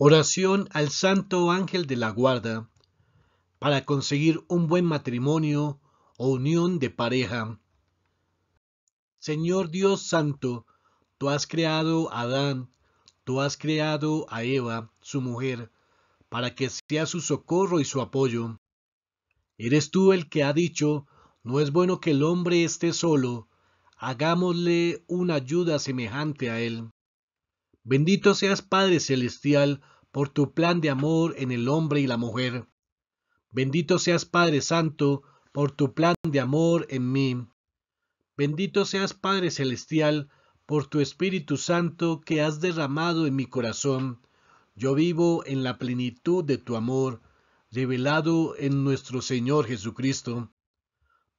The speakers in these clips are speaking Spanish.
Oración al Santo Ángel de la Guarda para conseguir un buen matrimonio o unión de pareja. Señor Dios Santo, tú has creado a Adán, tú has creado a Eva, su mujer, para que sea su socorro y su apoyo. Eres tú el que ha dicho, no es bueno que el hombre esté solo, hagámosle una ayuda semejante a él. Bendito seas Padre Celestial por tu plan de amor en el hombre y la mujer. Bendito seas Padre Santo por tu plan de amor en mí. Bendito seas Padre Celestial por tu Espíritu Santo que has derramado en mi corazón. Yo vivo en la plenitud de tu amor, revelado en nuestro Señor Jesucristo.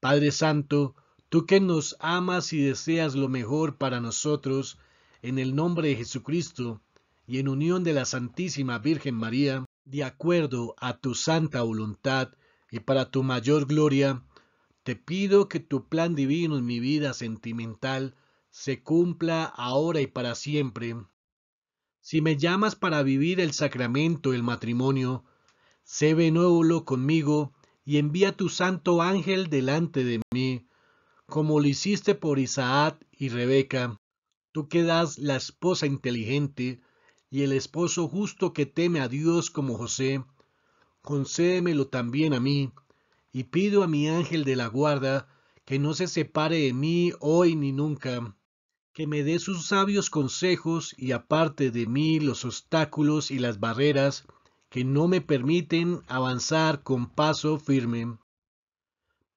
Padre Santo, tú que nos amas y deseas lo mejor para nosotros, en el nombre de Jesucristo y en unión de la Santísima Virgen María, de acuerdo a tu santa voluntad y para tu mayor gloria, te pido que tu plan divino en mi vida sentimental se cumpla ahora y para siempre. Si me llamas para vivir el sacramento del matrimonio, sé benévolo conmigo y envía tu santo ángel delante de mí, como lo hiciste por Isaac y Rebeca, Tú que das la esposa inteligente y el esposo justo que teme a Dios como José, concédemelo también a mí, y pido a mi ángel de la guarda que no se separe de mí hoy ni nunca, que me dé sus sabios consejos y aparte de mí los obstáculos y las barreras que no me permiten avanzar con paso firme.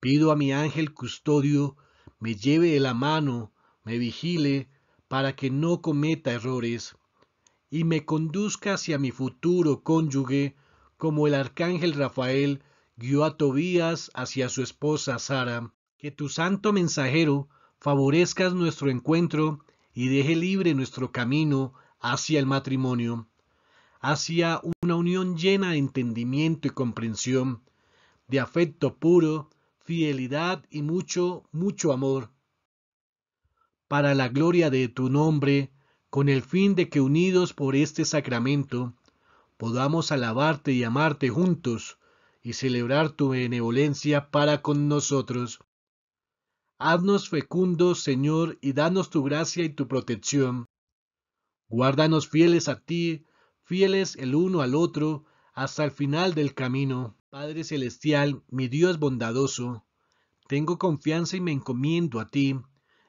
Pido a mi ángel custodio me lleve de la mano, me vigile, para que no cometa errores y me conduzca hacia mi futuro cónyuge como el arcángel Rafael guió a Tobías hacia su esposa Sara. Que tu santo mensajero favorezca nuestro encuentro y deje libre nuestro camino hacia el matrimonio, hacia una unión llena de entendimiento y comprensión, de afecto puro, fidelidad y mucho, mucho amor para la gloria de tu nombre, con el fin de que unidos por este sacramento podamos alabarte y amarte juntos y celebrar tu benevolencia para con nosotros. Haznos fecundos, Señor, y danos tu gracia y tu protección. Guárdanos fieles a ti, fieles el uno al otro, hasta el final del camino. Padre Celestial, mi Dios bondadoso, tengo confianza y me encomiendo a ti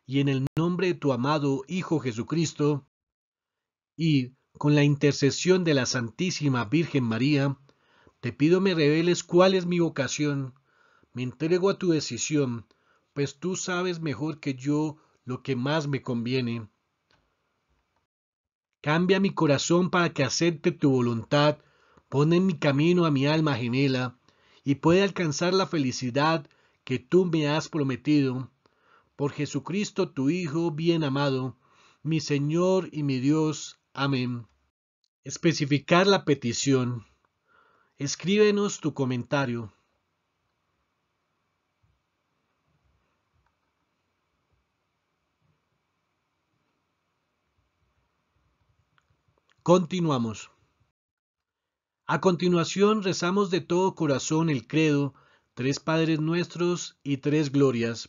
y en el nombre de tu amado Hijo Jesucristo, y con la intercesión de la Santísima Virgen María, te pido me reveles cuál es mi vocación. Me entrego a tu decisión, pues tú sabes mejor que yo lo que más me conviene. Cambia mi corazón para que acepte tu voluntad, pon en mi camino a mi alma gemela, y pueda alcanzar la felicidad que tú me has prometido por Jesucristo tu Hijo bien amado, mi Señor y mi Dios. Amén. Especificar la petición. Escríbenos tu comentario. Continuamos. A continuación rezamos de todo corazón el credo, tres Padres nuestros y tres glorias.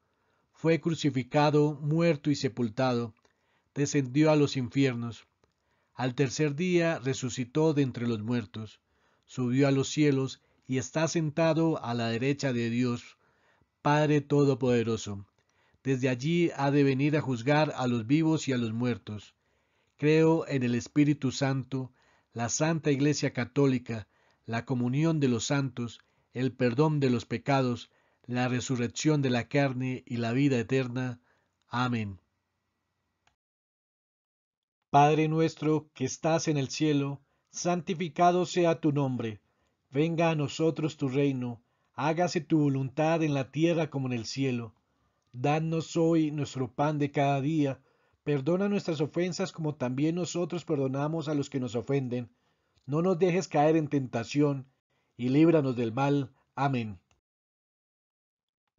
fue crucificado, muerto y sepultado, descendió a los infiernos. Al tercer día resucitó de entre los muertos, subió a los cielos y está sentado a la derecha de Dios, Padre Todopoderoso. Desde allí ha de venir a juzgar a los vivos y a los muertos. Creo en el Espíritu Santo, la Santa Iglesia Católica, la comunión de los santos, el perdón de los pecados, la resurrección de la carne y la vida eterna. Amén. Padre nuestro que estás en el cielo, santificado sea tu nombre. Venga a nosotros tu reino, hágase tu voluntad en la tierra como en el cielo. Danos hoy nuestro pan de cada día. Perdona nuestras ofensas como también nosotros perdonamos a los que nos ofenden. No nos dejes caer en tentación, y líbranos del mal. Amén.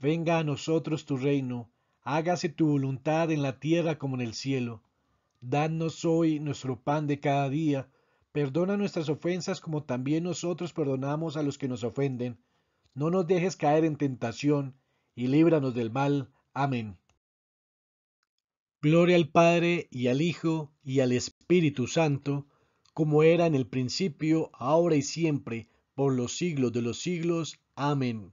Venga a nosotros tu reino, hágase tu voluntad en la tierra como en el cielo. Danos hoy nuestro pan de cada día, perdona nuestras ofensas como también nosotros perdonamos a los que nos ofenden. No nos dejes caer en tentación, y líbranos del mal. Amén. Gloria al Padre y al Hijo y al Espíritu Santo, como era en el principio, ahora y siempre, por los siglos de los siglos. Amén.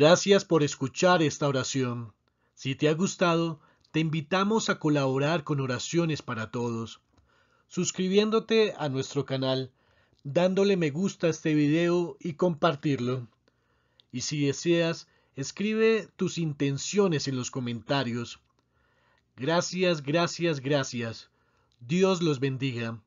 Gracias por escuchar esta oración. Si te ha gustado, te invitamos a colaborar con oraciones para todos, suscribiéndote a nuestro canal, dándole me gusta a este video y compartirlo. Y si deseas, escribe tus intenciones en los comentarios. Gracias, gracias, gracias. Dios los bendiga.